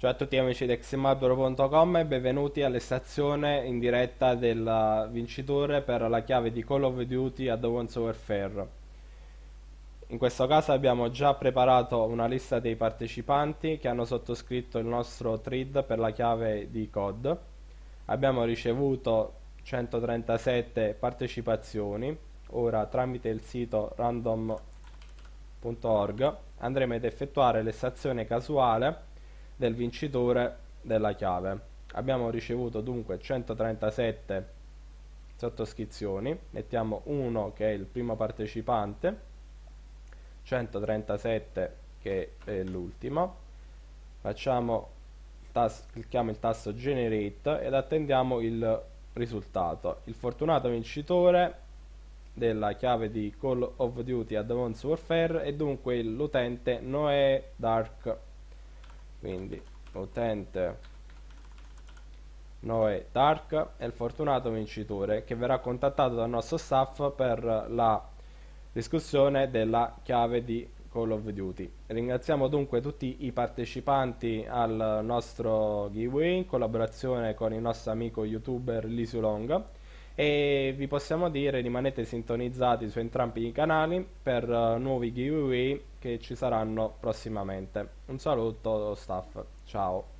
Ciao a tutti amici di xmabbro.com e benvenuti all'estazione in diretta del vincitore per la chiave di Call of Duty Advanced Warfare. In questo caso abbiamo già preparato una lista dei partecipanti che hanno sottoscritto il nostro thread per la chiave di COD. Abbiamo ricevuto 137 partecipazioni, ora tramite il sito random.org andremo ad effettuare l'estazione casuale del vincitore della chiave. Abbiamo ricevuto dunque 137 sottoscrizioni, mettiamo uno che è il primo partecipante, 137 che è l'ultimo, facciamo clicchiamo il tasto generate ed attendiamo il risultato. Il fortunato vincitore della chiave di Call of Duty Advanced Warfare è dunque l'utente Noe Dark quindi utente Noe Dark è il fortunato vincitore che verrà contattato dal nostro staff per la discussione della chiave di Call of Duty. Ringraziamo dunque tutti i partecipanti al nostro giveaway in collaborazione con il nostro amico youtuber Lisulonga e vi possiamo dire rimanete sintonizzati su entrambi i canali per uh, nuovi giveaway che ci saranno prossimamente. Un saluto staff, ciao!